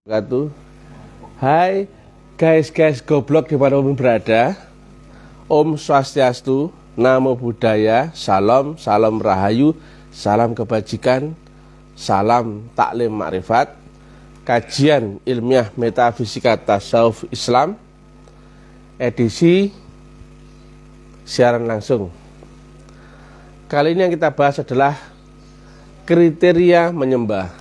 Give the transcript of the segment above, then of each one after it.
wabarakatuh. Hai guys-guys goblok di mana pun berada. Om Swastiastu, Namo Buddhaya, Salam, Salam Rahayu, Salam Kebajikan, Salam Taklim Makrifat, Kajian Ilmiah Metafisika Tasawuf Islam, edisi siaran langsung. Kali ini yang kita bahas adalah kriteria menyembah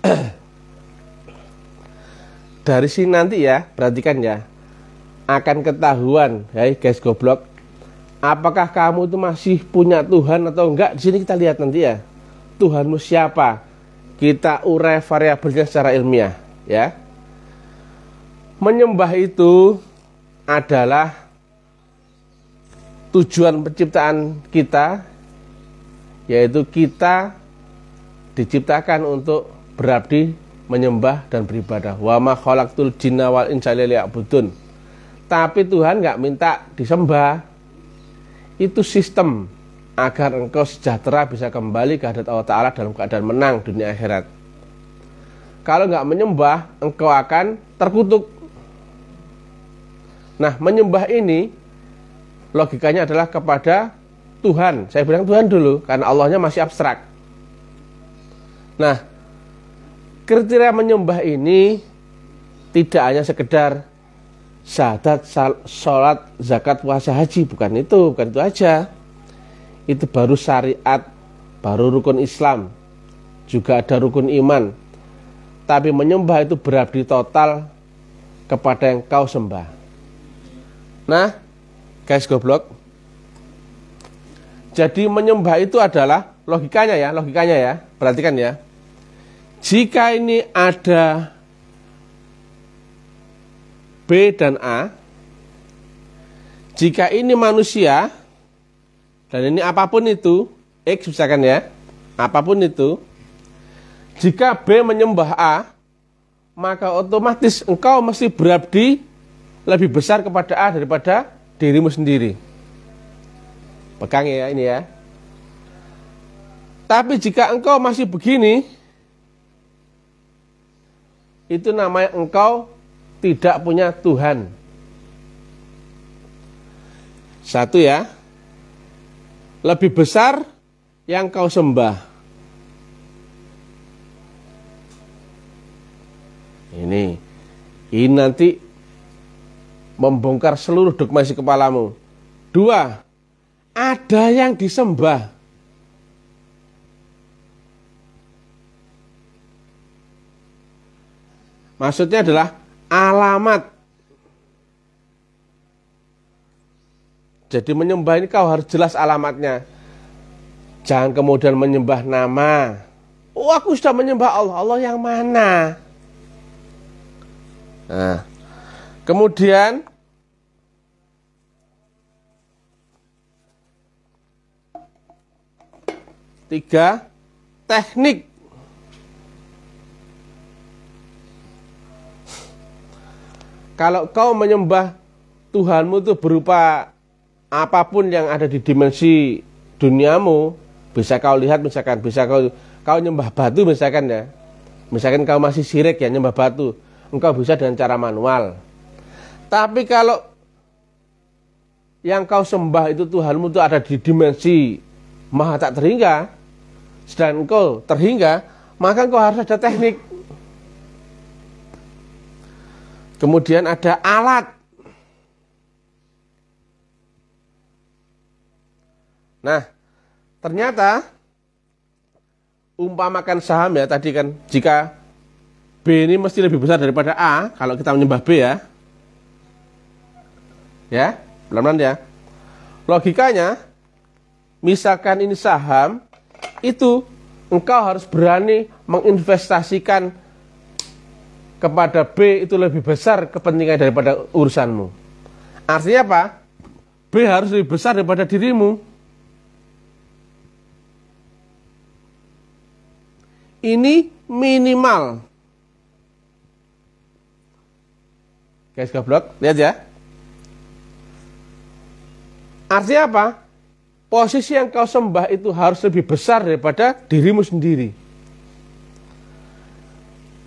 dari sini nanti ya perhatikan ya akan ketahuan ya hey guys goblok apakah kamu itu masih punya Tuhan atau enggak di sini kita lihat nanti ya Tuhanmu siapa kita urai variabelnya secara ilmiah ya menyembah itu adalah tujuan penciptaan kita yaitu kita diciptakan untuk berabdi, menyembah dan beribadah. Wa ma khalaqtul jinna wal insa liya'budun. Tapi Tuhan nggak minta disembah. Itu sistem agar engkau sejahtera bisa kembali ke hadirat Allah Ta'ala dalam keadaan menang dunia akhirat. Kalau nggak menyembah, engkau akan terkutuk. Nah, menyembah ini logikanya adalah kepada Tuhan. Saya bilang Tuhan dulu, karena Allahnya masih abstrak. Nah, kriteria menyembah ini tidak hanya sekedar syahadat, sholat, zakat, puasa, haji. Bukan itu, bukan itu aja. Itu baru syariat, baru rukun Islam. Juga ada rukun iman. Tapi menyembah itu berarti total kepada yang kau sembah. Nah, guys goblok. Jadi menyembah itu adalah logikanya ya, logikanya ya. Perhatikan ya. Jika ini ada B dan A, jika ini manusia, dan ini apapun itu, X misalkan ya, apapun itu, jika B menyembah A, maka otomatis engkau mesti berabdi lebih besar kepada A daripada dirimu sendiri. Pegang ya ini ya. Tapi jika engkau masih begini, itu namanya engkau tidak punya Tuhan. Satu ya, lebih besar yang kau sembah. Ini, ini nanti membongkar seluruh dogmasi kepalamu. Dua, ada yang disembah. Maksudnya adalah alamat. Jadi menyembah ini kau harus jelas alamatnya. Jangan kemudian menyembah nama. Oh aku sudah menyembah Allah. Allah yang mana? Nah, kemudian tiga teknik kalau kau menyembah Tuhanmu itu berupa apapun yang ada di dimensi duniamu, bisa kau lihat misalkan, bisa kau kau nyembah batu misalkan ya. Misalkan kau masih sirik ya nyembah batu, engkau bisa dengan cara manual. Tapi kalau yang kau sembah itu Tuhanmu itu ada di dimensi maha tak terhingga, sedangkan engkau terhingga, maka engkau harus ada teknik Kemudian ada alat. Nah, ternyata umpamakan saham ya tadi kan jika B ini mesti lebih besar daripada A kalau kita menyembah B ya. Ya, pelan-pelan ya. Logikanya misalkan ini saham itu engkau harus berani menginvestasikan kepada B itu lebih besar kepentingan daripada urusanmu. Artinya apa? B harus lebih besar daripada dirimu. Ini minimal. Guys, goblok, lihat ya. Artinya apa? Posisi yang kau sembah itu harus lebih besar daripada dirimu sendiri.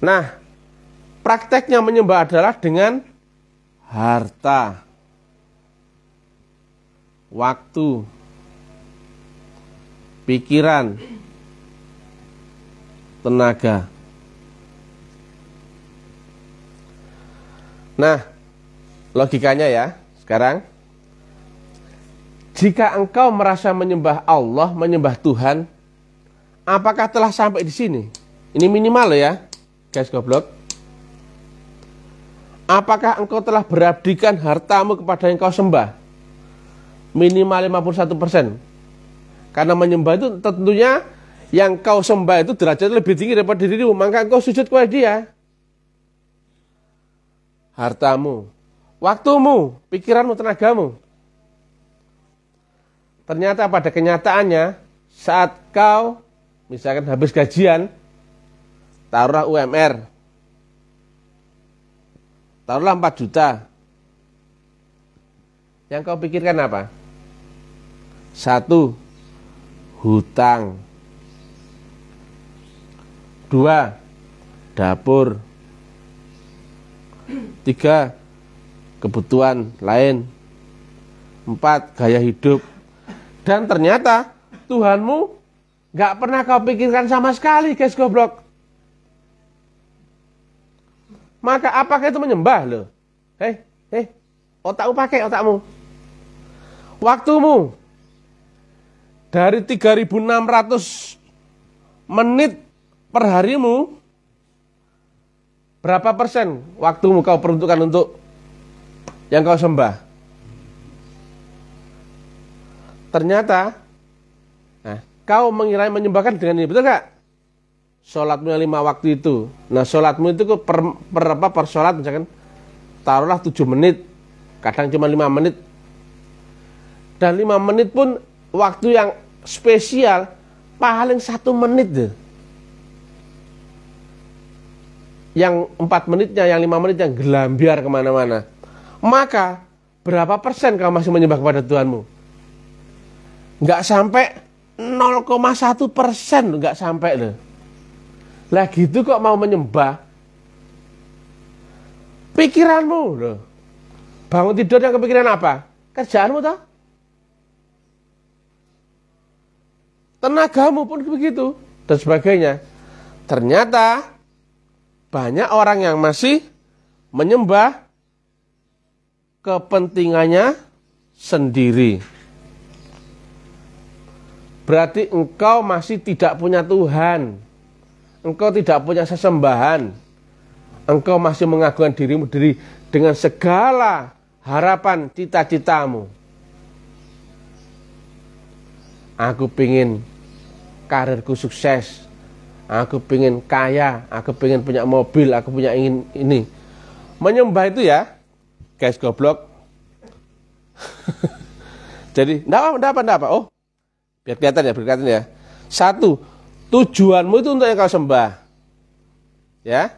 Nah, Prakteknya menyembah adalah dengan harta, waktu, pikiran, tenaga. Nah, logikanya ya, sekarang jika engkau merasa menyembah Allah, menyembah Tuhan, apakah telah sampai di sini? Ini minimal ya, guys goblok. Apakah engkau telah berabdikan hartamu kepada yang kau sembah? Minimal 51 persen. Karena menyembah itu tentunya yang kau sembah itu derajat lebih tinggi daripada dirimu. Maka engkau sujud kepada dia. Hartamu, waktumu, pikiranmu, tenagamu. Ternyata pada kenyataannya saat kau misalkan habis gajian, taruhlah UMR, taruhlah 4 juta. Yang kau pikirkan apa? Satu, hutang. Dua, dapur. Tiga, kebutuhan lain. Empat, gaya hidup. Dan ternyata Tuhanmu gak pernah kau pikirkan sama sekali, guys goblok. Maka apakah itu menyembah loh? Hei, hei, otakmu pakai otakmu. Waktumu dari 3600 menit per harimu berapa persen waktumu kau peruntukkan untuk yang kau sembah? Ternyata nah, kau mengira menyembahkan dengan ini, betul gak? sholatmu yang lima waktu itu. Nah sholatmu itu ke per, per apa per sholat misalkan taruhlah tujuh menit, kadang cuma lima menit. Dan lima menit pun waktu yang spesial paling satu menit deh. Yang empat menitnya, yang lima menit yang gelambiar kemana-mana. Maka berapa persen kamu masih menyembah kepada Tuhanmu? Nggak sampai 0,1 persen, nggak sampai deh. Lah gitu kok mau menyembah? Pikiranmu loh. Bangun tidur yang kepikiran apa? Kerjaanmu toh? Tenagamu pun begitu dan sebagainya. Ternyata banyak orang yang masih menyembah kepentingannya sendiri. Berarti engkau masih tidak punya Tuhan engkau tidak punya sesembahan, engkau masih mengagungkan dirimu diri dengan segala harapan cita-citamu. Aku pingin karirku sukses, aku pingin kaya, aku pingin punya mobil, aku punya ingin ini. Menyembah itu ya, guys goblok. Jadi, enggak apa, enggak apa, apa. Oh, biar kelihatan ya, biar kelihatan ya. Satu, Tujuanmu itu untuk yang kau sembah. Ya.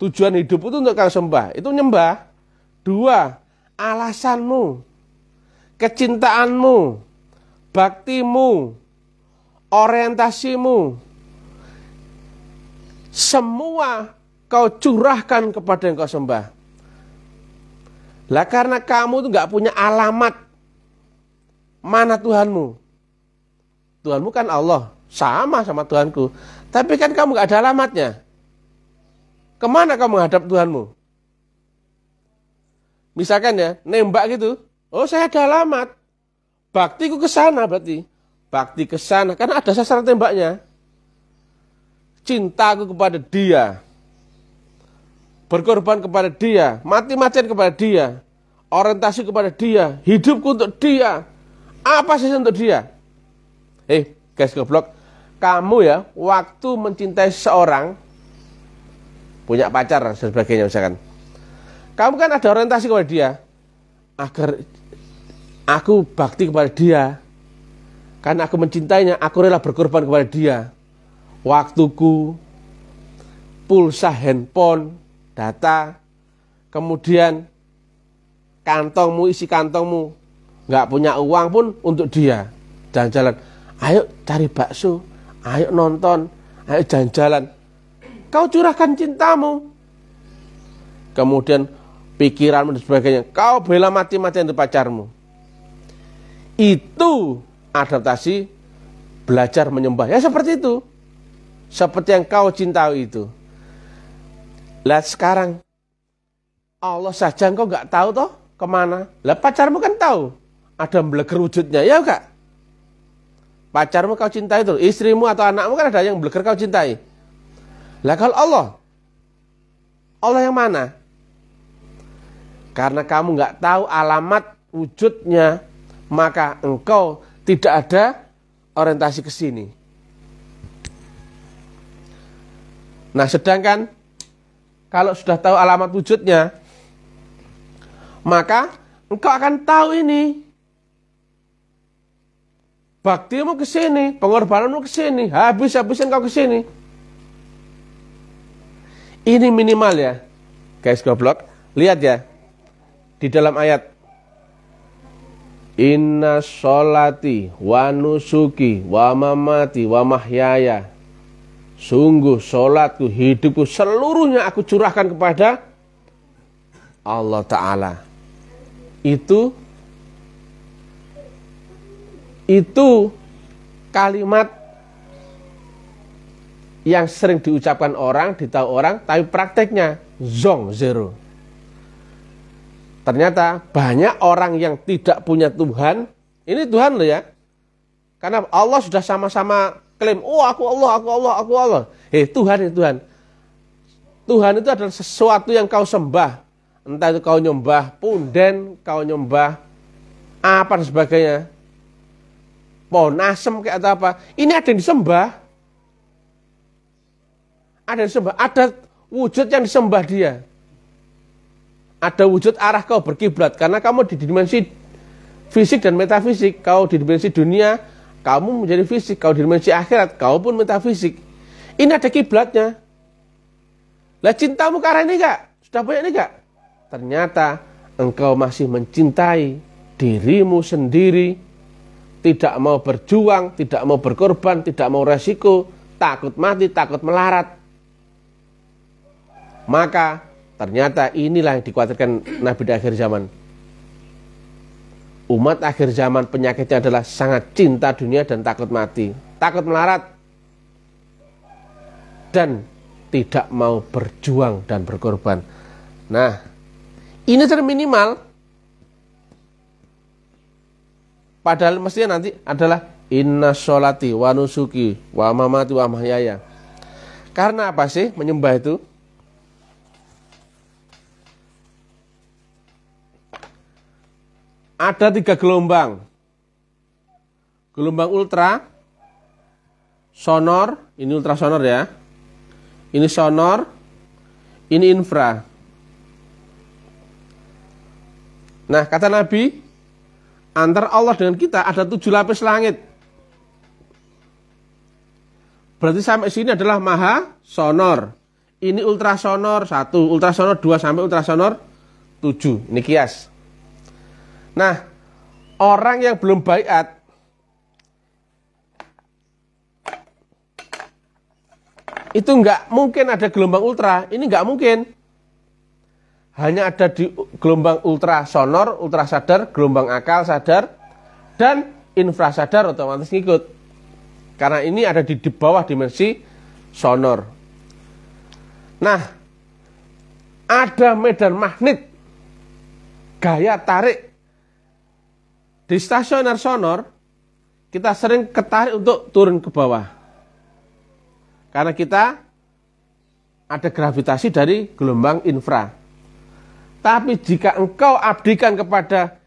Tujuan hidup itu untuk kau sembah. Itu nyembah. Dua, alasanmu. Kecintaanmu. Baktimu. Orientasimu. Semua kau curahkan kepada yang kau sembah. Lah karena kamu itu nggak punya alamat mana Tuhanmu. Tuhanmu kan Allah. Sama sama Tuhanku. Tapi kan kamu gak ada alamatnya. Kemana kamu menghadap Tuhanmu? Misalkan ya, nembak gitu. Oh, saya ada alamat. Baktiku ke sana berarti. Bakti ke sana, karena ada sasaran tembaknya. Cintaku kepada dia. Berkorban kepada dia. Mati-matian kepada dia. Orientasi kepada dia. Hidupku untuk dia. Apa sih untuk dia? Eh, guys goblok, kamu ya waktu mencintai seorang punya pacar dan sebagainya misalkan kamu kan ada orientasi kepada dia agar aku bakti kepada dia karena aku mencintainya aku rela berkorban kepada dia waktuku pulsa handphone data kemudian kantongmu isi kantongmu nggak punya uang pun untuk dia jalan-jalan ayo cari bakso ayo nonton, ayo jalan-jalan. Kau curahkan cintamu. Kemudian pikiran dan sebagainya. Kau bela mati-matian untuk pacarmu. Itu adaptasi belajar menyembah. Ya seperti itu. Seperti yang kau cintai itu. Lihat sekarang. Allah saja kau nggak tahu toh kemana. Lihat pacarmu kan tahu. Ada meleger wujudnya. Ya enggak? Pacarmu kau cintai itu, istrimu atau anakmu kan ada yang bleger kau cintai. Lah kalau Allah, Allah yang mana? Karena kamu nggak tahu alamat wujudnya, maka engkau tidak ada orientasi ke sini. Nah, sedangkan kalau sudah tahu alamat wujudnya, maka engkau akan tahu ini Baktimu ke sini, pengorbananmu ke sini, habis-habisan kau ke sini. Ini minimal ya. Guys goblok, lihat ya. Di dalam ayat Inna sholati wa nusuki wa mamati wa mahyaya Sungguh solatku hidupku, seluruhnya aku curahkan kepada Allah Ta'ala Itu itu kalimat yang sering diucapkan orang, ditahu orang, tapi prakteknya zong, zero. Ternyata banyak orang yang tidak punya Tuhan, ini Tuhan loh ya. Karena Allah sudah sama-sama klaim, oh aku Allah, aku Allah, aku Allah. Hei eh, Tuhan, ya Tuhan. Tuhan itu adalah sesuatu yang kau sembah. Entah itu kau nyembah punden, kau nyembah apa dan sebagainya pohon asem kayak atau apa. Ini ada yang disembah. Ada yang disembah. Ada wujud yang disembah dia. Ada wujud arah kau berkiblat karena kamu di dimensi fisik dan metafisik. Kau di dimensi dunia, kamu menjadi fisik. Kau di dimensi akhirat, kau pun metafisik. Ini ada kiblatnya. Lah cintamu ke arah ini gak, Sudah banyak ini gak, Ternyata engkau masih mencintai dirimu sendiri tidak mau berjuang, tidak mau berkorban, tidak mau resiko, takut mati, takut melarat. Maka ternyata inilah yang dikhawatirkan Nabi di akhir zaman. Umat akhir zaman penyakitnya adalah sangat cinta dunia dan takut mati, takut melarat, dan tidak mau berjuang dan berkorban. Nah, ini terminimal Padahal mestinya nanti adalah inna sholati wa nusuki wa mamati wa mahyaya. Karena apa sih menyembah itu? Ada tiga gelombang. Gelombang ultra, sonor, ini ultrasonor ya. Ini sonor, ini infra. Nah, kata Nabi, Antar Allah dengan kita ada tujuh lapis langit. Berarti sampai sini adalah maha sonor. Ini ultrasonor satu, ultrasonor dua sampai ultrasonor tujuh. Ini kias. Nah, orang yang belum baiat itu nggak mungkin ada gelombang ultra. Ini nggak mungkin hanya ada di gelombang ultrasonor, ultrasadar, gelombang akal sadar, dan infrasadar otomatis ngikut. Karena ini ada di, di bawah dimensi sonor. Nah, ada medan magnet gaya tarik di stasioner sonor kita sering ketarik untuk turun ke bawah. Karena kita ada gravitasi dari gelombang infra. Tapi jika engkau abdikan kepada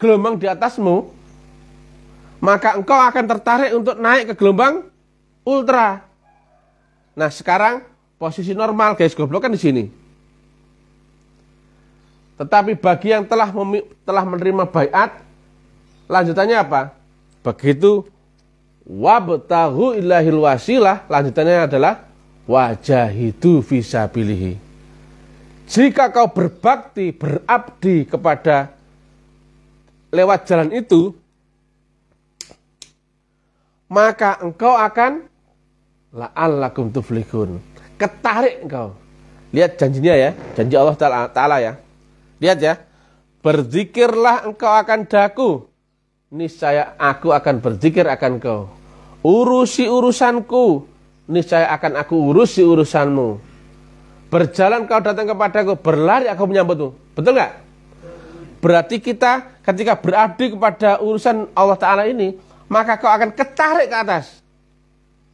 gelombang di atasmu, maka engkau akan tertarik untuk naik ke gelombang ultra. Nah sekarang posisi normal guys goblok kan di sini. Tetapi bagi yang telah telah menerima baiat, lanjutannya apa? Begitu wabtahu ilahil wasilah, lanjutannya adalah wajah wajahidu visabilihi. Jika kau berbakti, berabdi kepada lewat jalan itu, maka engkau akan la'allakum tuflihun. Ketarik engkau. Lihat janjinya ya, janji Allah Ta'ala ya. Lihat ya, berzikirlah engkau akan daku. Niscaya aku akan berzikir akan kau. Urusi urusanku, niscaya akan aku urusi urusanmu Berjalan kau datang kepadaku, berlari aku menyambutmu. Betul nggak? Berarti kita ketika berabdi kepada urusan Allah Ta'ala ini, maka kau akan ketarik ke atas.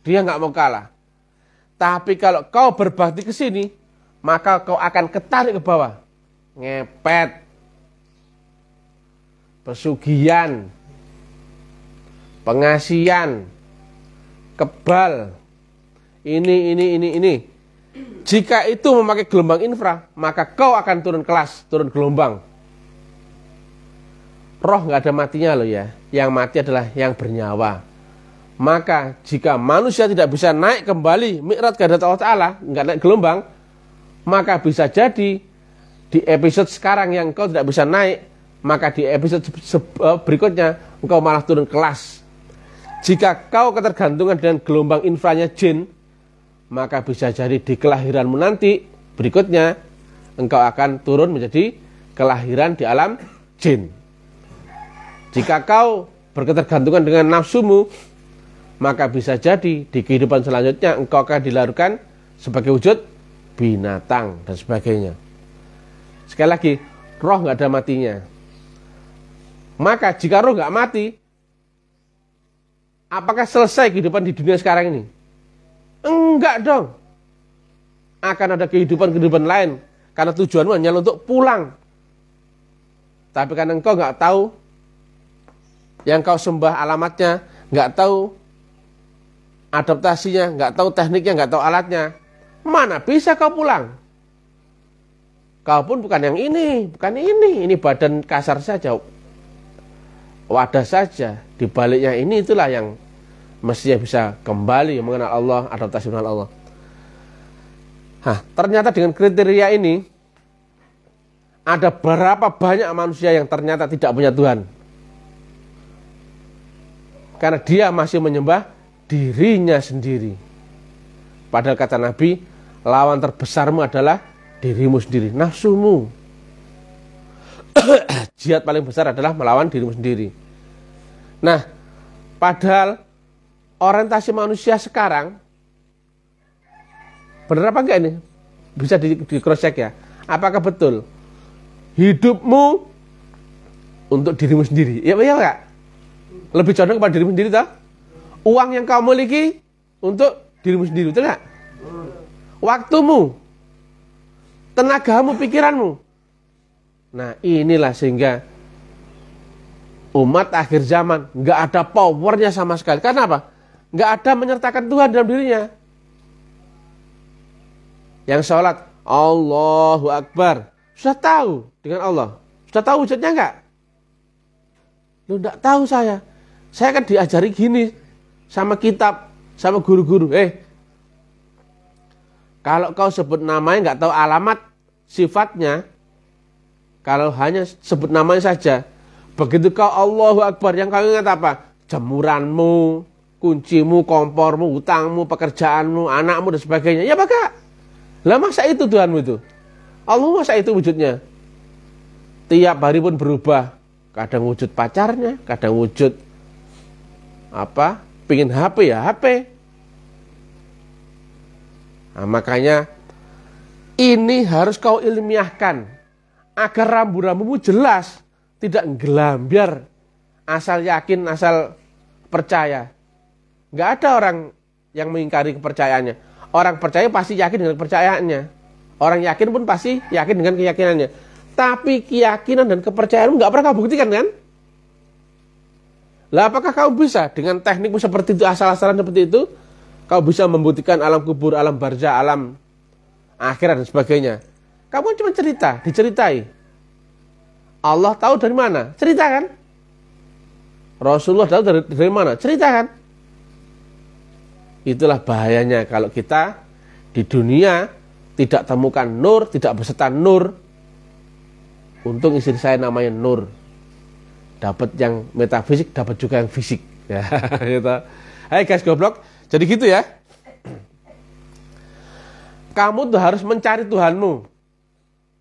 Dia nggak mau kalah. Tapi kalau kau berbakti ke sini, maka kau akan ketarik ke bawah. Ngepet. Pesugian. Pengasian. Kebal. Ini, ini, ini, ini. Jika itu memakai gelombang infra, maka kau akan turun kelas, turun gelombang. Roh nggak ada matinya loh ya. Yang mati adalah yang bernyawa. Maka jika manusia tidak bisa naik kembali mikrat ke Allah Ta'ala, nggak naik gelombang, maka bisa jadi di episode sekarang yang kau tidak bisa naik, maka di episode e, berikutnya engkau malah turun kelas. Jika kau ketergantungan dengan gelombang infranya jin, maka bisa jadi di kelahiranmu nanti berikutnya engkau akan turun menjadi kelahiran di alam jin. Jika kau berketergantungan dengan nafsumu, maka bisa jadi di kehidupan selanjutnya engkau akan dilarutkan sebagai wujud binatang dan sebagainya. Sekali lagi, roh nggak ada matinya. Maka jika roh nggak mati, apakah selesai kehidupan di dunia sekarang ini? Enggak dong. Akan ada kehidupan-kehidupan lain. Karena tujuanmu hanya untuk pulang. Tapi karena engkau nggak tahu yang kau sembah alamatnya, nggak tahu adaptasinya, nggak tahu tekniknya, nggak tahu alatnya, mana bisa kau pulang? Kau pun bukan yang ini, bukan ini, ini badan kasar saja, wadah saja. Di baliknya ini itulah yang mestinya bisa kembali mengenal Allah, adaptasi mengenal Allah. Hah, ternyata dengan kriteria ini ada berapa banyak manusia yang ternyata tidak punya Tuhan. Karena dia masih menyembah dirinya sendiri. Padahal kata Nabi, lawan terbesarmu adalah dirimu sendiri, nafsumu. Jihad paling besar adalah melawan dirimu sendiri. Nah, padahal orientasi manusia sekarang benar apa enggak ini? Bisa di, di cross check ya. Apakah betul hidupmu untuk dirimu sendiri? Ya iya enggak? Lebih condong kepada dirimu sendiri tak? Uang yang kau miliki untuk dirimu sendiri, betul enggak? Waktumu, tenagamu, pikiranmu. Nah, inilah sehingga umat akhir zaman nggak ada powernya sama sekali. Karena apa? nggak ada menyertakan Tuhan dalam dirinya. Yang sholat, Allahu Akbar. Sudah tahu dengan Allah. Sudah tahu wujudnya enggak? Lu enggak tahu saya. Saya kan diajari gini sama kitab, sama guru-guru. Eh, kalau kau sebut namanya nggak tahu alamat sifatnya, kalau hanya sebut namanya saja, begitu kau Allahu Akbar, yang kau ingat apa? Jemuranmu, kuncimu, kompormu, hutangmu, pekerjaanmu, anakmu dan sebagainya. Ya Pak. lah masa itu Tuhanmu itu? Allah masa itu wujudnya? Tiap hari pun berubah. Kadang wujud pacarnya, kadang wujud apa? Pingin HP ya HP. Nah, makanya ini harus kau ilmiahkan agar rambu-rambumu jelas, tidak gelambir, asal yakin, asal percaya. Nggak ada orang yang mengingkari kepercayaannya. Orang percaya pasti yakin dengan kepercayaannya. Orang yakin pun pasti yakin dengan keyakinannya. Tapi keyakinan dan kepercayaan nggak pernah kau buktikan kan? Lah apakah kau bisa dengan teknikmu seperti itu asal-asalan seperti itu kau bisa membuktikan alam kubur, alam barja, alam akhirat dan sebagainya? Kamu kan cuma cerita, diceritai. Allah tahu dari mana? Cerita kan? Rasulullah tahu dari, dari mana? Cerita kan? Itulah bahayanya kalau kita di dunia tidak temukan nur, tidak berserta nur. Untung istri saya namanya Nur. Dapat yang metafisik, dapat juga yang fisik. Ya, gitu. Hai guys goblok. Jadi gitu ya. Kamu tuh harus mencari Tuhanmu.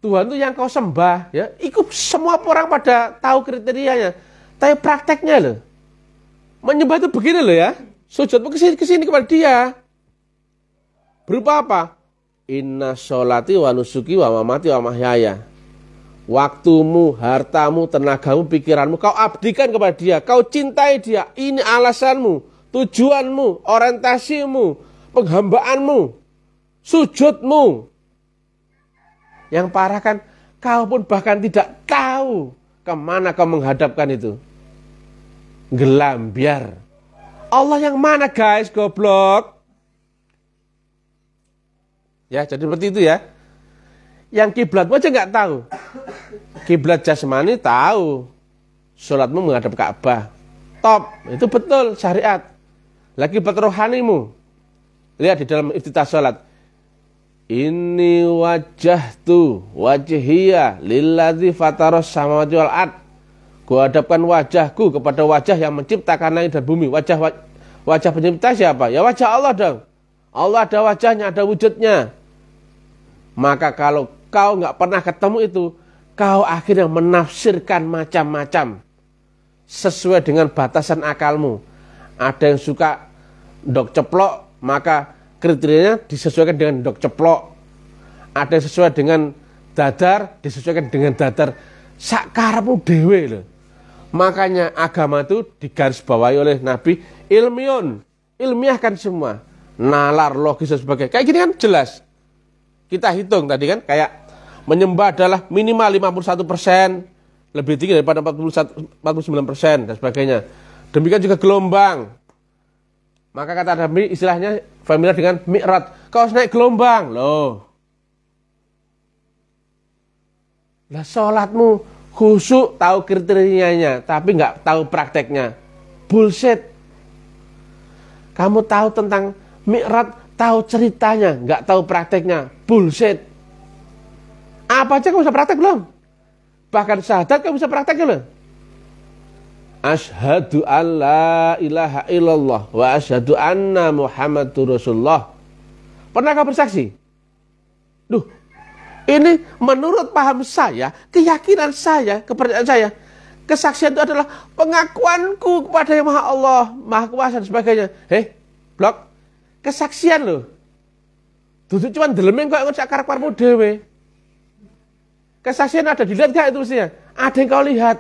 Tuhan tuh yang kau sembah ya. Ikut semua orang pada tahu kriterianya. Tapi prakteknya loh. Menyembah itu begini loh ya. Sujudmu ke sini kepada dia. Berupa apa? Inna sholati wa nusuki wa mamati wa mahyaya. Waktumu, hartamu, tenagamu, pikiranmu, kau abdikan kepada dia. Kau cintai dia. Ini alasanmu, tujuanmu, orientasimu, penghambaanmu, sujudmu. Yang parah kan, kau pun bahkan tidak tahu kemana kau menghadapkan itu. Gelam biar. Allah yang mana guys, goblok? Ya, jadi seperti itu ya. Yang kiblat aja nggak tahu. Kiblat jasmani tahu. Sholatmu menghadap Ka'bah. Top, itu betul syariat. Lagi kiblat rohanimu. Lihat di dalam iftitah sholat. Ini wajah tu wajhiyah. lilladzi fataros sama wal Kuhadapkan wajahku kepada wajah yang menciptakan langit dan bumi. Wajah wajah pencipta siapa? Ya wajah Allah dong. Allah ada wajahnya, ada wujudnya. Maka kalau kau nggak pernah ketemu itu, kau akhirnya menafsirkan macam-macam sesuai dengan batasan akalmu. Ada yang suka dok ceplok, maka kriterianya disesuaikan dengan dok ceplok. Ada yang sesuai dengan dadar, disesuaikan dengan dadar. Sakarmu dewe loh. Makanya agama itu digarisbawahi oleh Nabi ilmion, ilmiahkan semua. Nalar, logis dan sebagainya. Kayak gini kan jelas. Kita hitung tadi kan kayak menyembah adalah minimal 51 persen, lebih tinggi daripada 41, 49 persen dan sebagainya. Demikian juga gelombang. Maka kata Nabi istilahnya familiar dengan mi'rat. Kau naik gelombang. Loh. Lah sholatmu khusyuk tahu kriterianya tapi nggak tahu prakteknya bullshit kamu tahu tentang mikrat tahu ceritanya nggak tahu prakteknya bullshit apa aja kamu bisa praktek belum bahkan syahadat kamu bisa praktek belum gitu Ashadu an la ilaha illallah wa ashadu anna muhammadur rasulullah pernahkah bersaksi duh ini menurut paham saya, keyakinan saya, kepercayaan saya. Kesaksian itu adalah pengakuanku kepada Yang Maha Allah, Maha Kuasa dan sebagainya. Hei, blok. Kesaksian loh. Duduk cuma delemen kok cakar parmu dewe. Kesaksian ada dilihat gak itu mestinya? Ada yang kau lihat.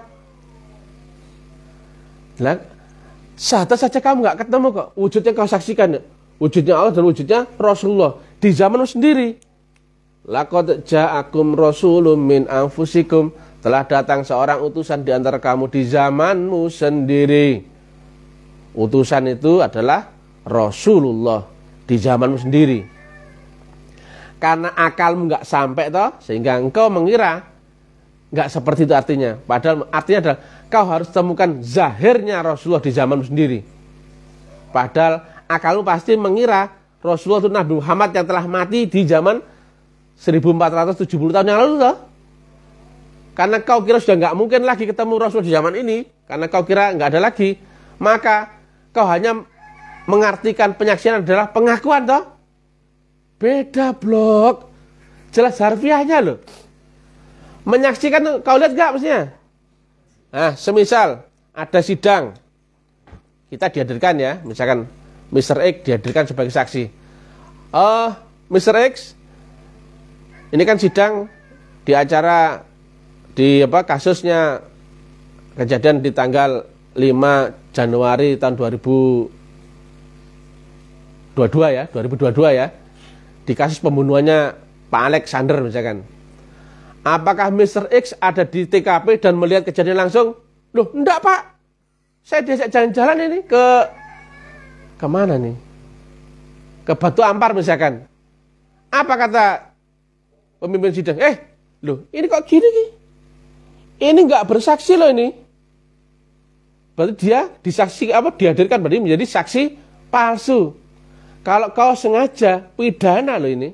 Lihat, satu saja kamu gak ketemu kok. Wujudnya kau saksikan. Wujudnya Allah dan wujudnya Rasulullah. Di zaman sendiri. Lakot ja'akum rasulum min anfusikum telah datang seorang utusan di antara kamu di zamanmu sendiri. Utusan itu adalah Rasulullah di zamanmu sendiri. Karena akalmu nggak sampai toh, sehingga engkau mengira nggak seperti itu artinya. Padahal artinya adalah kau harus temukan zahirnya Rasulullah di zamanmu sendiri. Padahal akalmu pasti mengira Rasulullah itu Nabi Muhammad yang telah mati di zaman 1470 tahun yang lalu toh. Karena kau kira sudah nggak mungkin lagi ketemu Rasul di zaman ini, karena kau kira nggak ada lagi, maka kau hanya mengartikan penyaksian adalah pengakuan toh. Beda blok. Jelas harfiahnya loh. Menyaksikan kau lihat nggak maksudnya? Nah, semisal ada sidang. Kita dihadirkan ya, misalkan Mr. X dihadirkan sebagai saksi. Eh, uh, Mr. X ini kan sidang di acara di apa kasusnya kejadian di tanggal 5 Januari tahun 2022 ya, 2022 ya. Di kasus pembunuhannya Pak Alexander misalkan. Apakah Mr. X ada di TKP dan melihat kejadian langsung? Loh, enggak Pak. Saya diajak jalan-jalan ini ke kemana nih? Ke Batu Ampar misalkan. Apa kata pemimpin sidang, eh, loh, ini kok gini ki? Ini nggak bersaksi loh ini. Berarti dia disaksi apa dihadirkan berarti menjadi saksi palsu. Kalau kau sengaja pidana loh ini.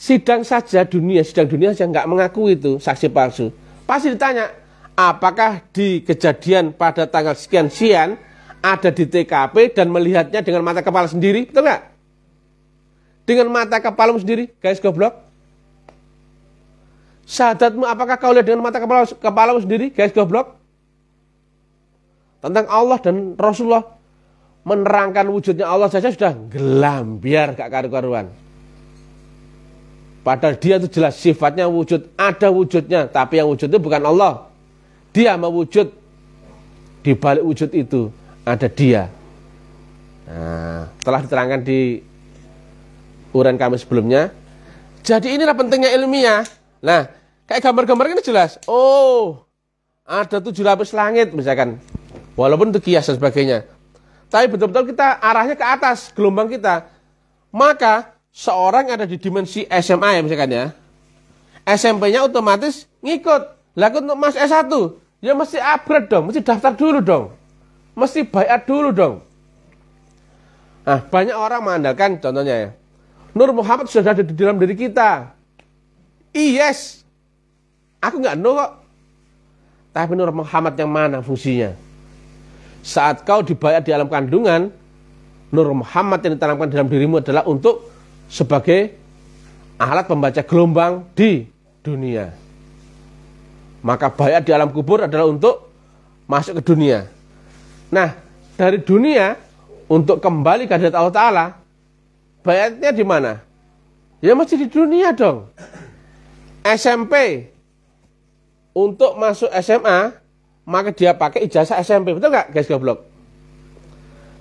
Sidang saja dunia, sidang dunia saja nggak mengaku itu saksi palsu. Pasti ditanya, apakah di kejadian pada tanggal sekian sian ada di TKP dan melihatnya dengan mata kepala sendiri, betul nggak? dengan mata kepalamu sendiri, guys goblok? Syahadatmu apakah kau lihat dengan mata kepala, kepalamu sendiri, guys goblok? Tentang Allah dan Rasulullah menerangkan wujudnya Allah saja sudah gelam biar gak karu-karuan. Padahal dia itu jelas sifatnya wujud, ada wujudnya, tapi yang wujud itu bukan Allah. Dia mewujud di balik wujud itu ada dia. Nah, telah diterangkan di uran kami sebelumnya. Jadi inilah pentingnya ilmiah. Nah, kayak gambar-gambar ini jelas. Oh, ada tujuh lapis langit misalkan. Walaupun itu kias dan sebagainya. Tapi betul-betul kita arahnya ke atas, gelombang kita. Maka seorang ada di dimensi SMA ya misalkan ya. SMP-nya otomatis ngikut. Lah untuk Mas S1, ya mesti upgrade dong, mesti daftar dulu dong. Mesti bayar dulu dong. Nah, banyak orang mengandalkan contohnya ya. Nur Muhammad sudah ada di dalam diri kita. Yes. Aku nggak no kok. Tapi Nur Muhammad yang mana fungsinya? Saat kau dibayar di alam kandungan, Nur Muhammad yang ditanamkan dalam dirimu adalah untuk sebagai alat pembaca gelombang di dunia. Maka bayat di alam kubur adalah untuk masuk ke dunia. Nah, dari dunia untuk kembali ke hadirat Allah Ta'ala, Bayatnya di mana? Ya masih di dunia dong. SMP untuk masuk SMA maka dia pakai ijazah SMP betul nggak guys goblok?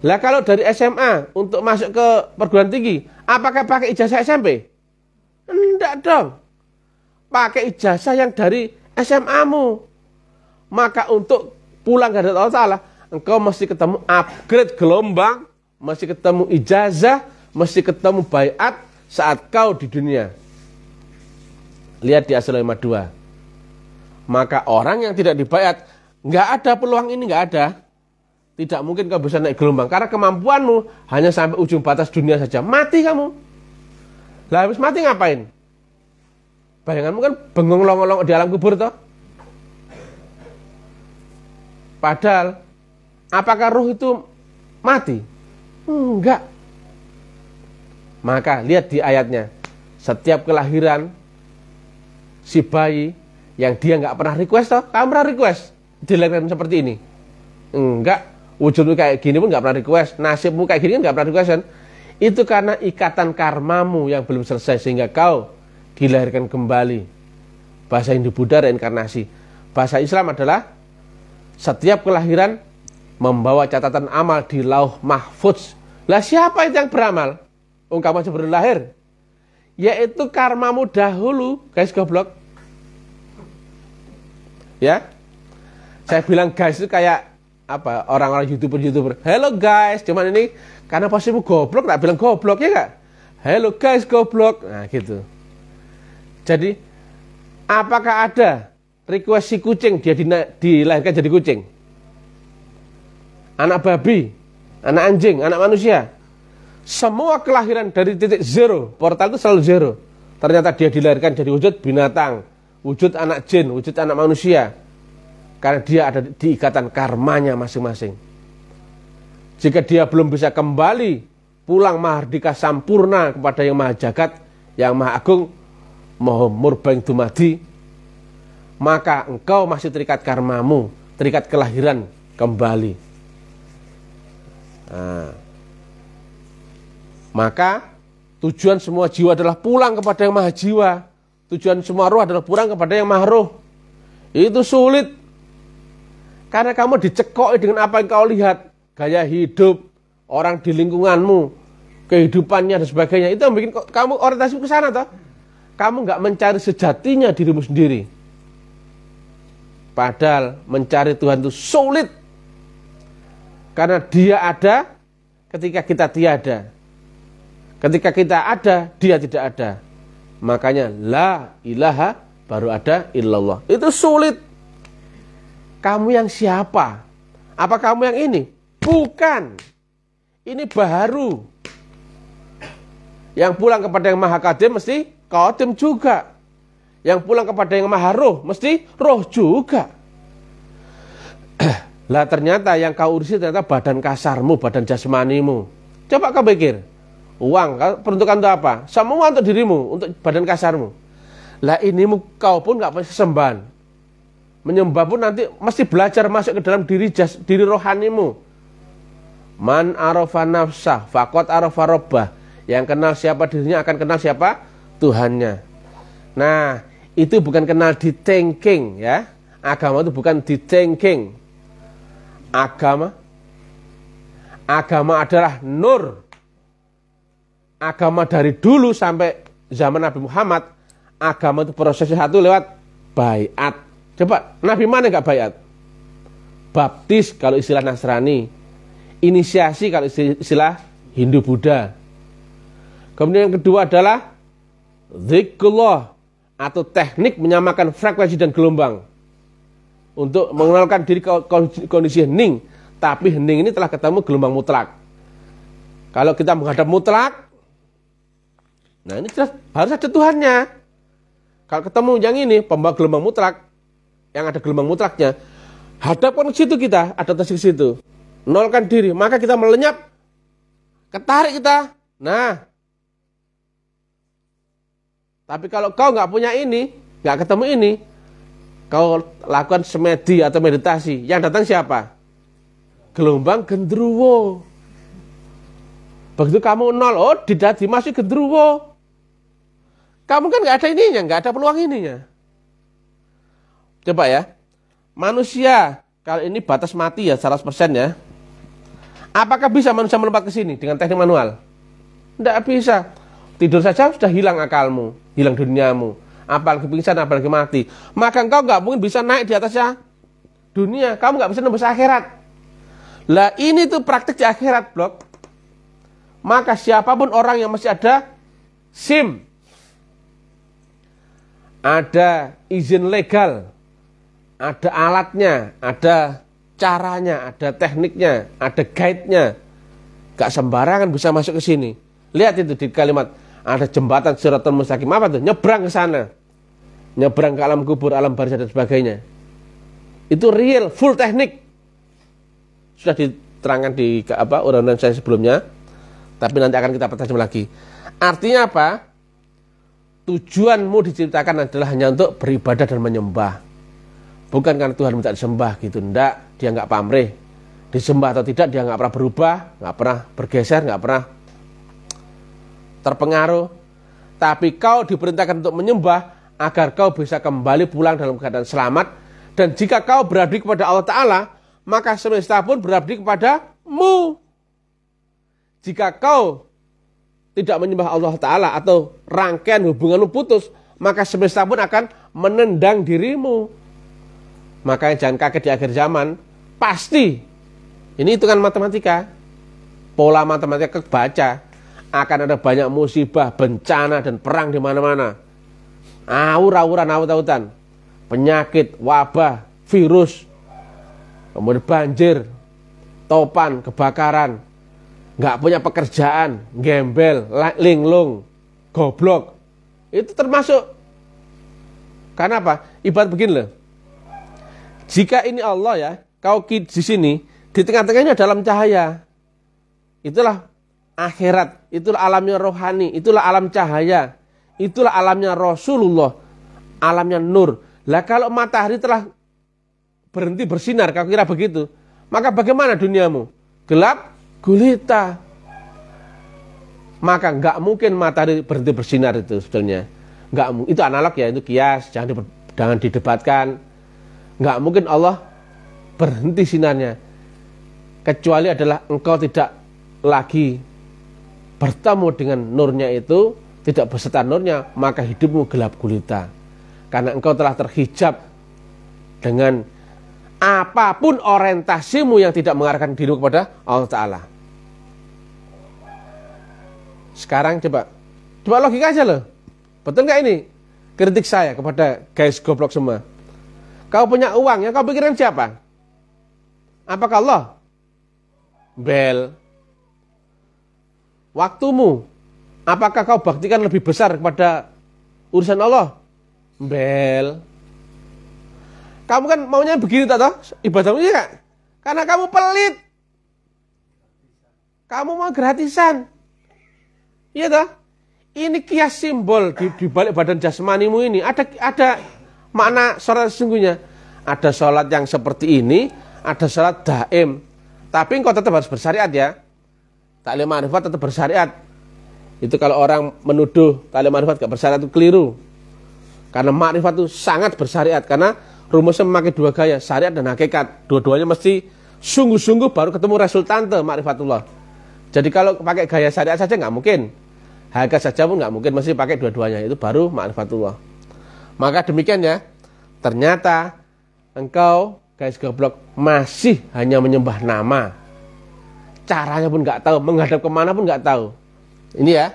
Lah kalau dari SMA untuk masuk ke perguruan tinggi apakah pakai ijazah SMP? Enggak dong. Pakai ijazah yang dari SMA-mu. Maka untuk pulang ke Allah Ta'ala, engkau masih ketemu upgrade gelombang, masih ketemu ijazah, mesti ketemu bayat saat kau di dunia. Lihat di Asal 52. Maka orang yang tidak dibayat, nggak ada peluang ini, nggak ada. Tidak mungkin kau bisa naik gelombang. Karena kemampuanmu hanya sampai ujung batas dunia saja. Mati kamu. Lah habis mati ngapain? Bayanganmu kan bengong longolong di alam kubur toh. Padahal, apakah ruh itu mati? Enggak. Maka lihat di ayatnya, setiap kelahiran si bayi yang dia nggak pernah request toh, kamu pernah request dilahirkan seperti ini? Enggak, wujudmu kayak gini pun nggak pernah request, nasibmu kayak gini kan nggak pernah request kan? Itu karena ikatan karmamu yang belum selesai sehingga kau dilahirkan kembali. Bahasa Hindu Buddha reinkarnasi. Bahasa Islam adalah setiap kelahiran membawa catatan amal di lauh mahfudz. Lah siapa itu yang beramal? ungkapan sebelum lahir. Yaitu karmamu dahulu, guys goblok. Ya. Saya bilang guys itu kayak apa orang-orang youtuber-youtuber. Hello guys, cuman ini karena posisimu goblok, tak bilang goblok ya gak? Hello guys goblok. Nah gitu. Jadi apakah ada request si kucing dia dilahirkan jadi kucing? Anak babi, anak anjing, anak manusia semua kelahiran dari titik zero, portal itu selalu zero. Ternyata dia dilahirkan dari wujud binatang, wujud anak jin, wujud anak manusia. Karena dia ada di ikatan karmanya masing-masing. Jika dia belum bisa kembali pulang mahardika sampurna kepada yang maha jagat, yang maha agung, mohon murbang dumadi, maka engkau masih terikat karmamu, terikat kelahiran kembali. Nah. Maka tujuan semua jiwa adalah pulang kepada yang maha jiwa. Tujuan semua roh adalah pulang kepada yang maha roh. Itu sulit. Karena kamu dicekoi dengan apa yang kau lihat. Gaya hidup, orang di lingkunganmu, kehidupannya dan sebagainya. Itu yang bikin kamu orientasi ke sana. Toh. Kamu nggak mencari sejatinya dirimu sendiri. Padahal mencari Tuhan itu sulit. Karena dia ada ketika kita tiada. Ketika kita ada, dia tidak ada. Makanya la ilaha baru ada illallah. Itu sulit. Kamu yang siapa? Apa kamu yang ini? Bukan. Ini baru. Yang pulang kepada yang maha kadim mesti kadim juga. Yang pulang kepada yang maha roh mesti roh juga. Lah ternyata yang kau urusi ternyata badan kasarmu, badan jasmanimu. Coba kau pikir, Uang, peruntukan untuk apa? Semua untuk dirimu, untuk badan kasarmu. Lah ini kau pun nggak punya semban, Menyembah pun nanti mesti belajar masuk ke dalam diri jas, diri rohanimu. Man arafa nafsah, fakot arafa robbah. Yang kenal siapa dirinya akan kenal siapa? Tuhannya. Nah, itu bukan kenal di thinking ya. Agama itu bukan di thinking. Agama agama adalah nur agama dari dulu sampai zaman Nabi Muhammad, agama itu prosesnya satu lewat bayat. Coba, Nabi mana nggak bayat? Baptis kalau istilah Nasrani, inisiasi kalau istilah Hindu Buddha. Kemudian yang kedua adalah zikullah atau teknik menyamakan frekuensi dan gelombang untuk mengenalkan diri ke kondisi hening. Tapi hening ini telah ketemu gelombang mutlak. Kalau kita menghadap mutlak, Nah ini jelas harus ada Tuhannya. Kalau ketemu yang ini pembawa gelombang mutlak, yang ada gelombang mutlaknya, hadapkan ke situ kita, ada ke situ. Nolkan diri, maka kita melenyap, ketarik kita. Nah, tapi kalau kau nggak punya ini, nggak ketemu ini, kau lakukan semedi atau meditasi. Yang datang siapa? Gelombang gendruwo. Begitu kamu nol, oh didadi masih gendruwo. Kamu kan nggak ada ininya, nggak ada peluang ininya. Coba ya, manusia kalau ini batas mati ya 100% ya. Apakah bisa manusia melompat ke sini dengan teknik manual? Tidak bisa. Tidur saja sudah hilang akalmu, hilang duniamu. Apalagi pingsan, apalagi mati. Maka engkau nggak mungkin bisa naik di atasnya dunia. Kamu nggak bisa nembus akhirat. Lah ini tuh praktik di akhirat, blok. Maka siapapun orang yang masih ada SIM ada izin legal, ada alatnya, ada caranya, ada tekniknya, ada guide-nya. Gak sembarangan bisa masuk ke sini. Lihat itu di kalimat ada jembatan siratul mustaqim apa tuh? Nyebrang ke sana. Nyebrang ke alam kubur, alam barisan dan sebagainya. Itu real, full teknik. Sudah diterangkan di apa uraian saya sebelumnya, tapi nanti akan kita pertajam lagi. Artinya apa? tujuanmu diciptakan adalah hanya untuk beribadah dan menyembah. Bukan karena Tuhan minta disembah gitu, ndak, dia nggak pamrih. Disembah atau tidak dia nggak pernah berubah, nggak pernah bergeser, nggak pernah terpengaruh. Tapi kau diperintahkan untuk menyembah agar kau bisa kembali pulang dalam keadaan selamat. Dan jika kau berabdi kepada Allah Ta'ala, maka semesta pun berabdi kepadamu. Jika kau tidak menyembah Allah Ta'ala atau rangkaian hubunganmu putus, maka semesta pun akan menendang dirimu. Maka jangan kaget di akhir zaman, pasti. Ini itu kan matematika, pola matematika kebaca. Akan ada banyak musibah, bencana, dan perang di mana-mana. aura auran aut-autan. Penyakit, wabah, virus, kemudian banjir, topan, kebakaran, nggak punya pekerjaan, gembel, linglung, goblok. Itu termasuk. Karena apa? Ibarat begini loh. Jika ini Allah ya, kau di sini, di tengah tengahnya dalam cahaya. Itulah akhirat, itulah alamnya rohani, itulah alam cahaya, itulah alamnya Rasulullah, alamnya nur. Lah kalau matahari telah berhenti bersinar, kau kira begitu, maka bagaimana duniamu? Gelap, gulita. Maka nggak mungkin matahari berhenti bersinar itu sebetulnya. Nggak itu analog ya, itu kias, jangan diper, jangan didebatkan. Nggak mungkin Allah berhenti sinarnya. Kecuali adalah engkau tidak lagi bertemu dengan nurnya itu, tidak berserta nurnya, maka hidupmu gelap gulita. Karena engkau telah terhijab dengan apapun orientasimu yang tidak mengarahkan diri kepada Allah Ta'ala. Sekarang coba, coba logika aja loh. Betul nggak ini? Kritik saya kepada guys goblok semua. Kau punya uang, yang kau pikirin siapa? Apakah Allah? Bel. Waktumu, apakah kau baktikan lebih besar kepada urusan Allah? Bel. Kamu kan maunya begini tak tahu ibadahmu ya kan? Karena kamu pelit. Kamu mau gratisan. Iya toh? Ini kias simbol di, di balik badan jasmanimu ini ada ada makna sholat sesungguhnya. Ada sholat yang seperti ini, ada sholat daim. Tapi engkau tetap harus bersyariat ya. Taklim ma'rifat tetap bersyariat. Itu kalau orang menuduh taklim ma'rifat gak bersyariat itu keliru. Karena ma'rifat itu sangat bersyariat karena rumusnya memakai dua gaya, syariat dan hakikat. Dua-duanya mesti sungguh-sungguh baru ketemu resultante makrifatullah. Jadi kalau pakai gaya syariat saja nggak mungkin. Hakikat saja pun nggak mungkin, mesti pakai dua-duanya. Itu baru makrifatullah. Maka demikian ya, ternyata engkau guys goblok masih hanya menyembah nama. Caranya pun nggak tahu, menghadap kemana pun nggak tahu. Ini ya,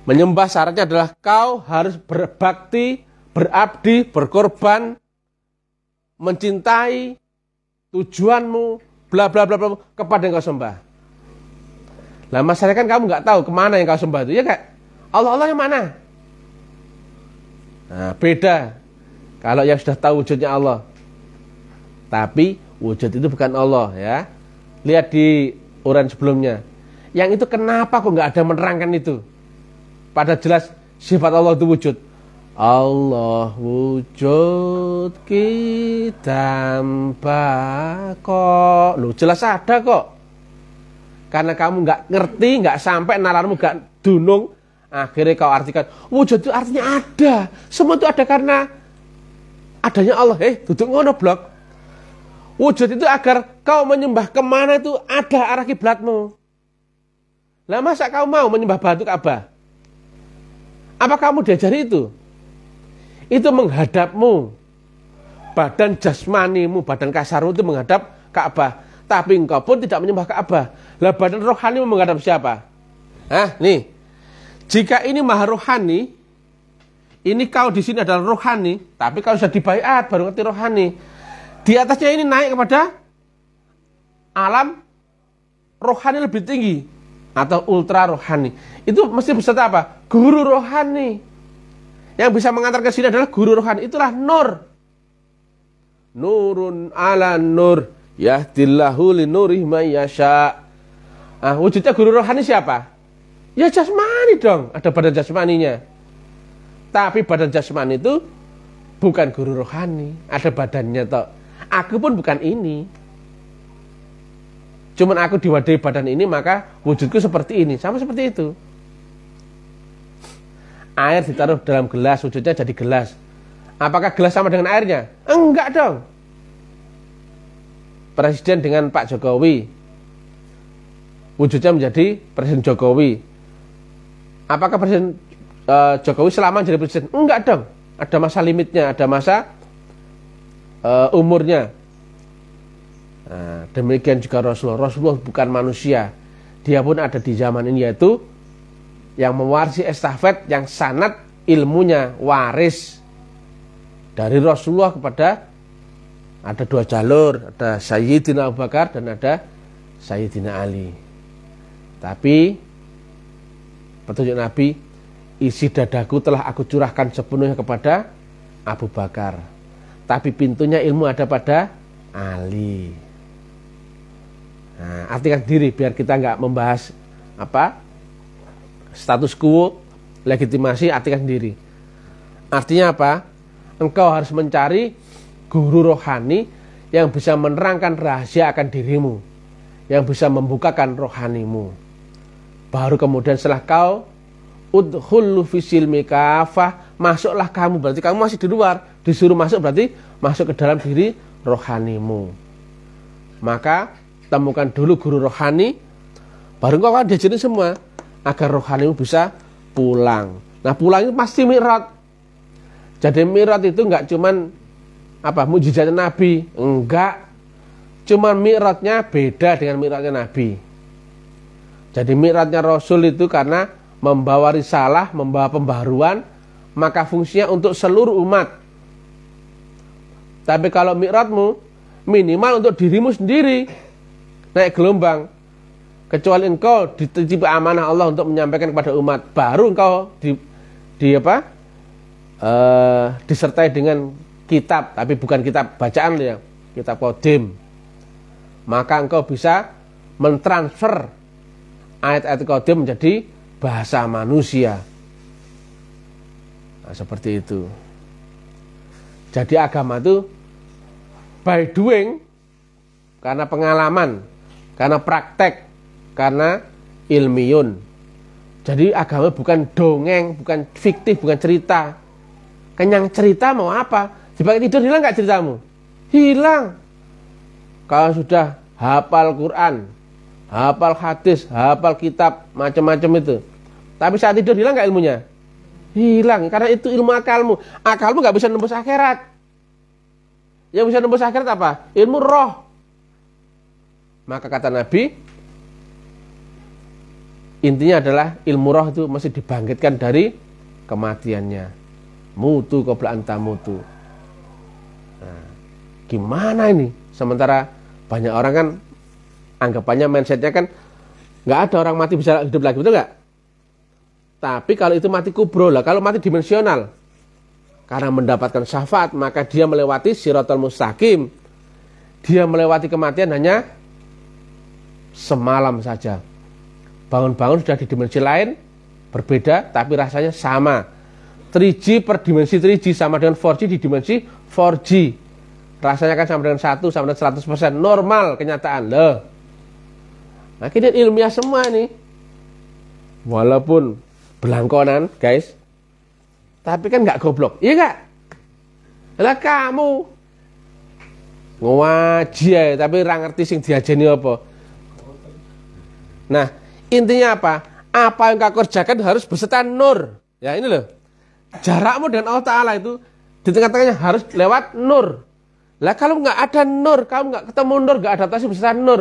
Menyembah syaratnya adalah kau harus berbakti berabdi, berkorban, mencintai tujuanmu, bla bla bla bla kepada yang kau sembah. Lah masalahnya kan kamu nggak tahu kemana yang kau sembah itu ya kak? Allah Allah yang mana? Nah, beda kalau yang sudah tahu wujudnya Allah. Tapi wujud itu bukan Allah ya. Lihat di uran sebelumnya. Yang itu kenapa kok nggak ada menerangkan itu? Pada jelas sifat Allah itu wujud. Allah wujud kita kok lu jelas ada kok Karena kamu nggak ngerti, nggak sampai nalarmu nggak dunung Akhirnya kau artikan Wujud itu artinya ada Semua itu ada karena Adanya Allah Eh tutup ngono blok Wujud itu agar kau menyembah kemana itu ada arah kiblatmu. Lah masa kau mau menyembah batu Ka'bah? Apa kamu diajari itu? itu menghadapmu. Badan jasmanimu, badan kasarmu itu menghadap Ka'bah. Tapi engkau pun tidak menyembah Ka'bah. Lah badan rohanimu menghadap siapa? Hah, nih. Jika ini maha rohani, ini kau di sini adalah rohani, tapi kau sudah dibaiat baru ngerti rohani. Di atasnya ini naik kepada alam rohani lebih tinggi atau ultra rohani. Itu mesti beserta apa? Guru rohani. Yang bisa mengantar ke sini adalah guru rohani. Itulah nur. Nurun ala nur. Yahdillahu linurih mayasya. Ah, wujudnya guru rohani siapa? Ya jasmani dong. Ada badan jasmaninya. Tapi badan jasmani itu bukan guru rohani. Ada badannya toh. Aku pun bukan ini. Cuman aku diwadai badan ini maka wujudku seperti ini. Sama seperti itu air ditaruh dalam gelas, wujudnya jadi gelas. Apakah gelas sama dengan airnya? Enggak dong. Presiden dengan Pak Jokowi, wujudnya menjadi Presiden Jokowi. Apakah Presiden uh, Jokowi selama jadi Presiden? Enggak dong. Ada masa limitnya, ada masa uh, umurnya. Nah, demikian juga Rasulullah. Rasulullah bukan manusia. Dia pun ada di zaman ini yaitu yang mewarisi estafet yang sanat ilmunya waris dari Rasulullah kepada ada dua jalur, ada Sayyidina Abu Bakar dan ada Sayyidina Ali. Tapi petunjuk Nabi, isi dadaku telah aku curahkan sepenuhnya kepada Abu Bakar. Tapi pintunya ilmu ada pada Ali. Nah, artikan diri biar kita nggak membahas apa status quo legitimasi artikan sendiri artinya apa engkau harus mencari guru rohani yang bisa menerangkan rahasia akan dirimu yang bisa membukakan rohanimu baru kemudian setelah kau udhulu fisil mikafah masuklah kamu berarti kamu masih di luar disuruh masuk berarti masuk ke dalam diri rohanimu maka temukan dulu guru rohani baru kau akan diajarin semua agar rohanimu bisa pulang. Nah pulang itu pasti mirat. Jadi mirat itu nggak cuman apa mujizatnya Nabi, enggak. Cuman miratnya beda dengan miratnya Nabi. Jadi miratnya Rasul itu karena membawa risalah, membawa pembaruan, maka fungsinya untuk seluruh umat. Tapi kalau miratmu minimal untuk dirimu sendiri naik gelombang kecuali engkau dititip amanah Allah untuk menyampaikan kepada umat baru engkau di, di apa uh, disertai dengan kitab tapi bukan kitab bacaan ya kitab kodim maka engkau bisa mentransfer ayat-ayat kodim menjadi bahasa manusia nah, seperti itu jadi agama itu by doing karena pengalaman karena praktek karena ilmiun. Jadi agama bukan dongeng, bukan fiktif, bukan cerita. Kenyang cerita mau apa? Sebagai tidur hilang nggak ceritamu? Hilang. Kalau sudah hafal Quran, hafal hadis, hafal kitab, macam-macam itu. Tapi saat tidur hilang nggak ilmunya? Hilang, karena itu ilmu akalmu. Akalmu nggak bisa nembus akhirat. Yang bisa nembus akhirat apa? Ilmu roh. Maka kata Nabi, Intinya adalah ilmu roh itu masih dibangkitkan dari kematiannya. Mutu qabla anta mutu. Nah, gimana ini? Sementara banyak orang kan anggapannya mindsetnya kan nggak ada orang mati bisa hidup lagi, betul nggak? Tapi kalau itu mati kubro lah, kalau mati dimensional, karena mendapatkan syafaat maka dia melewati sirotol mustaqim dia melewati kematian hanya semalam saja bangun-bangun sudah di dimensi lain berbeda tapi rasanya sama 3G per dimensi 3G sama dengan 4G di dimensi 4G rasanya kan sama dengan 1 sama dengan 100% normal kenyataan loh akhirnya nah, ilmiah semua nih walaupun belangkonan guys tapi kan nggak goblok iya nggak lah kamu Ngewajah, tapi orang ngerti sing diajani apa nah Intinya apa? Apa yang kau kerjakan harus beserta nur. Ya ini loh. Jarakmu dengan Allah Ta'ala itu di tengah-tengahnya harus lewat nur. Lah kalau nggak ada nur, kamu nggak ketemu nur, nggak adaptasi beserta nur,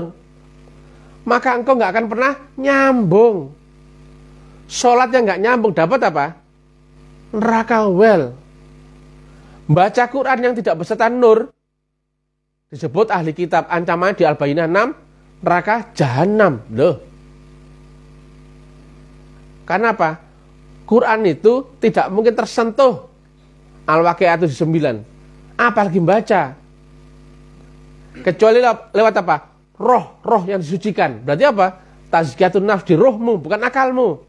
maka engkau nggak akan pernah nyambung. Sholat yang nggak nyambung dapat apa? Neraka well. Baca Quran yang tidak beserta nur disebut ahli kitab ancaman di Al-Baqarah 6 neraka jahanam. Loh, karena apa? Quran itu tidak mungkin tersentuh Al-Waqi'ah apa Apalagi membaca. Kecuali lewat apa? Roh, roh yang disucikan. Berarti apa? Tazkiyatun nafs di rohmu, bukan akalmu.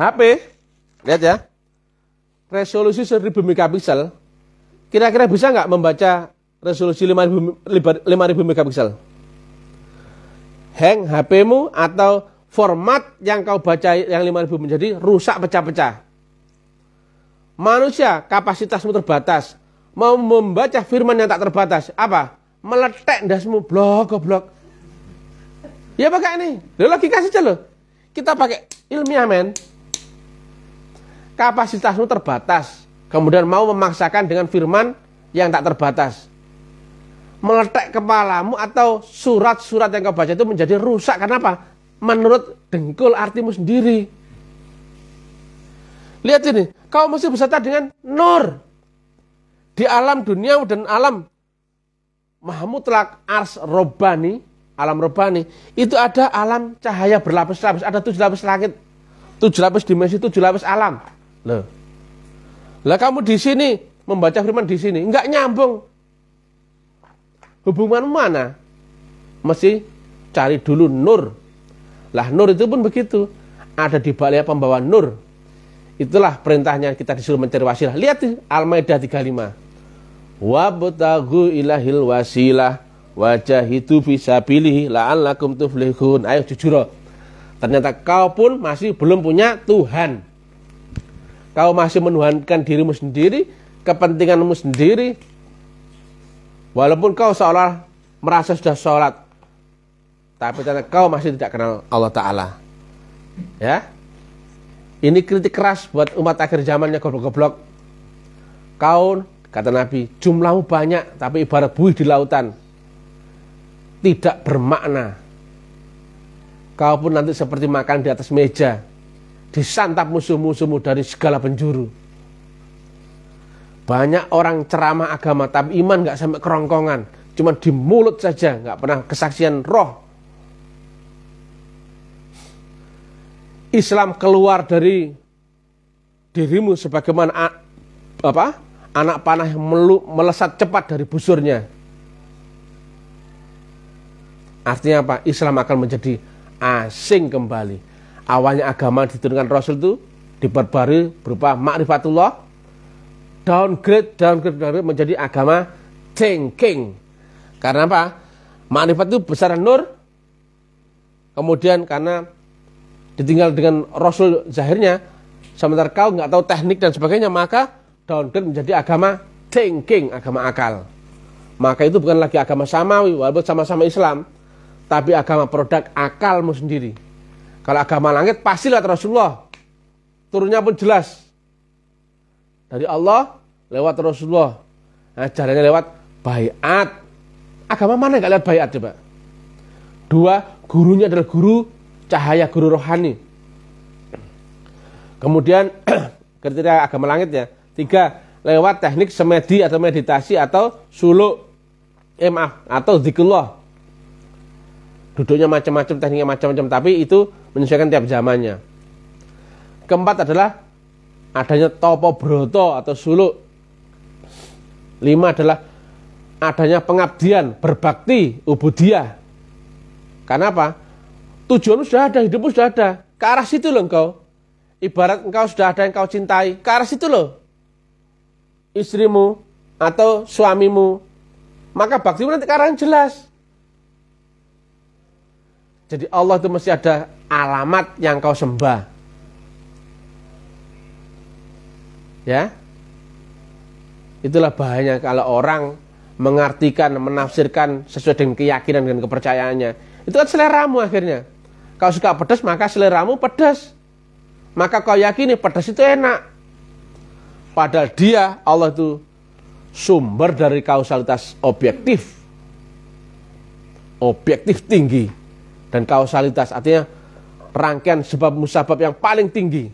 HP, lihat ya. Resolusi 1000 megapiksel. Kira-kira bisa nggak membaca resolusi lima ribu megapiksel? Hang HP-mu atau format yang kau baca yang 5000 menjadi rusak pecah-pecah. Manusia kapasitasmu terbatas. Mau membaca firman yang tak terbatas. Apa? Meletek dasmu blok goblok. Ya pakai ini. Loh logika saja loh. Kita pakai ilmiah men. Kapasitasmu terbatas. Kemudian mau memaksakan dengan firman yang tak terbatas. Meletek kepalamu atau surat-surat yang kau baca itu menjadi rusak. Kenapa? menurut dengkul artimu sendiri. Lihat ini, kau mesti berserta dengan nur. Di alam dunia dan alam Mahamutlak Ars Robani, alam Robani, itu ada alam cahaya berlapis-lapis, ada tujuh lapis langit, tujuh lapis dimensi, tujuh lapis alam. Loh. Lah kamu di sini membaca firman di sini enggak nyambung. Hubungan mana? Mesti cari dulu nur lah nur itu pun begitu. Ada di balik pembawa nur. Itulah perintahnya kita disuruh mencari wasilah. Lihat di Al-Maidah 35. butagu ilahil wasilah wajah itu bisa pilih fisabilihi la'allakum tuflihun. Ayo jujur. Ternyata kau pun masih belum punya Tuhan. Kau masih menuhankan dirimu sendiri, kepentinganmu sendiri. Walaupun kau seolah merasa sudah sholat, tapi karena kau masih tidak kenal Allah Ta'ala. Ya. Ini kritik keras buat umat akhir zamannya goblok-goblok. Kau, kata Nabi, jumlahmu banyak tapi ibarat buih di lautan. Tidak bermakna. Kau pun nanti seperti makan di atas meja. Disantap musuh-musuhmu dari segala penjuru. Banyak orang ceramah agama tapi iman nggak sampai kerongkongan. Cuma di mulut saja, nggak pernah kesaksian roh Islam keluar dari dirimu sebagaimana apa anak panah yang melesat cepat dari busurnya. Artinya apa? Islam akan menjadi asing kembali. Awalnya agama diturunkan Rasul itu diperbarui berupa makrifatullah, downgrade, downgrade, downgrade menjadi agama thinking. Karena apa? Makrifat itu besar nur, kemudian karena ditinggal dengan Rasul zahirnya, sementara kau nggak tahu teknik dan sebagainya, maka downgrade menjadi agama thinking, agama akal. Maka itu bukan lagi agama samawi, walaupun sama-sama Islam, tapi agama produk akalmu sendiri. Kalau agama langit, pasti lihat Rasulullah. Turunnya pun jelas. Dari Allah, lewat Rasulullah. Nah, caranya lewat bayat. Agama mana nggak lihat bayat coba? Dua, gurunya adalah guru cahaya guru rohani. Kemudian kriteria agama langit ya. Tiga, lewat teknik semedi atau meditasi atau suluk eh atau zikrullah. Duduknya macam-macam, tekniknya macam-macam, tapi itu menyesuaikan tiap zamannya. Keempat adalah adanya topo broto atau suluk. Lima adalah adanya pengabdian, berbakti, ubudiah. Karena apa? Tujuan sudah ada, hidupmu sudah ada. Ke arah situ loh engkau. Ibarat engkau sudah ada yang kau cintai. Ke arah situ loh. Istrimu atau suamimu. Maka baktimu nanti ke arah yang jelas. Jadi Allah itu mesti ada alamat yang kau sembah. Ya. Itulah bahayanya kalau orang mengartikan, menafsirkan sesuai dengan keyakinan dan kepercayaannya. Itu kan seleramu akhirnya. Kau suka pedas maka seleramu pedas. Maka kau yakini pedas itu enak. Padahal dia Allah itu sumber dari kausalitas objektif. Objektif tinggi dan kausalitas artinya rangkaian sebab musabab yang paling tinggi.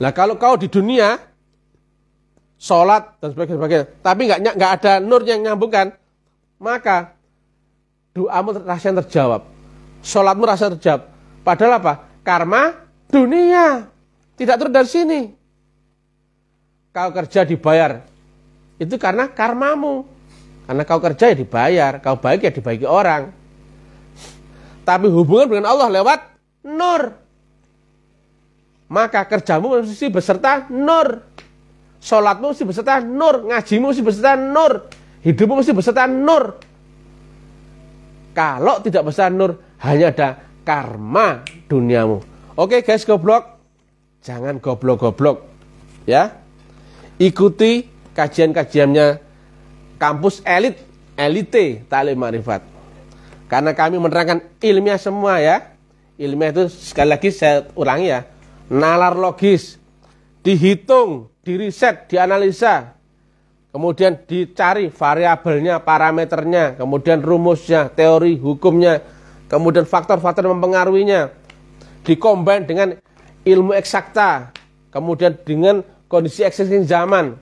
Nah kalau kau di dunia sholat dan sebagainya, sebagainya tapi nggak nggak ada nur yang nyambungkan, maka doamu rasanya terjawab. Sholatmu rasa terjawab. Padahal apa? Karma dunia. Tidak turun dari sini. Kau kerja dibayar. Itu karena karmamu. Karena kau kerja ya dibayar. Kau baik ya dibagi orang. Tapi hubungan dengan Allah lewat nur. Maka kerjamu mesti beserta nur. Sholatmu mesti beserta nur. Ngajimu mesti beserta nur. Hidupmu mesti beserta nur. Kalau tidak beserta nur, hanya ada karma duniamu. Oke guys goblok, jangan goblok-goblok ya. Ikuti kajian-kajiannya kampus elit, elite Talim Marifat. Karena kami menerangkan ilmiah semua ya. Ilmiah itu sekali lagi saya ulangi ya. Nalar logis, dihitung, diriset, dianalisa, kemudian dicari variabelnya, parameternya, kemudian rumusnya, teori hukumnya, kemudian faktor-faktor mempengaruhinya dikombin dengan ilmu eksakta, kemudian dengan kondisi eksistensi zaman,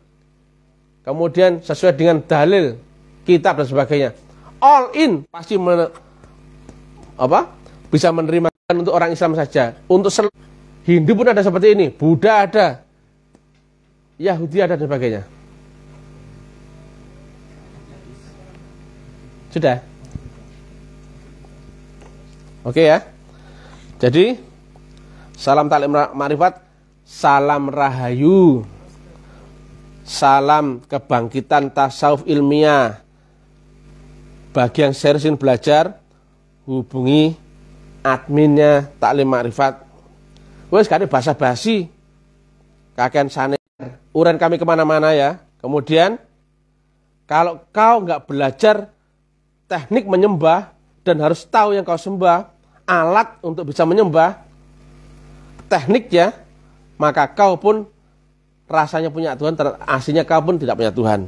kemudian sesuai dengan dalil, kitab dan sebagainya. All in pasti men, apa? bisa menerima untuk orang Islam saja. Untuk Hindu pun ada seperti ini, Buddha ada, Yahudi ada dan sebagainya. Sudah. Oke ya. Jadi salam taklim marifat, salam rahayu. Salam kebangkitan tasawuf ilmiah. Bagi yang serius belajar, hubungi adminnya taklim marifat. Wes kali bahasa basi. Kakek saner. Uran kami kemana-mana ya. Kemudian kalau kau nggak belajar teknik menyembah dan harus tahu yang kau sembah, alat untuk bisa menyembah, tekniknya, maka kau pun rasanya punya Tuhan, aslinya kau pun tidak punya Tuhan.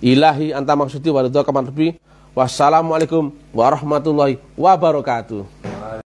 Ilahi anta maksudi wa kamarbi. Wassalamualaikum warahmatullahi wabarakatuh.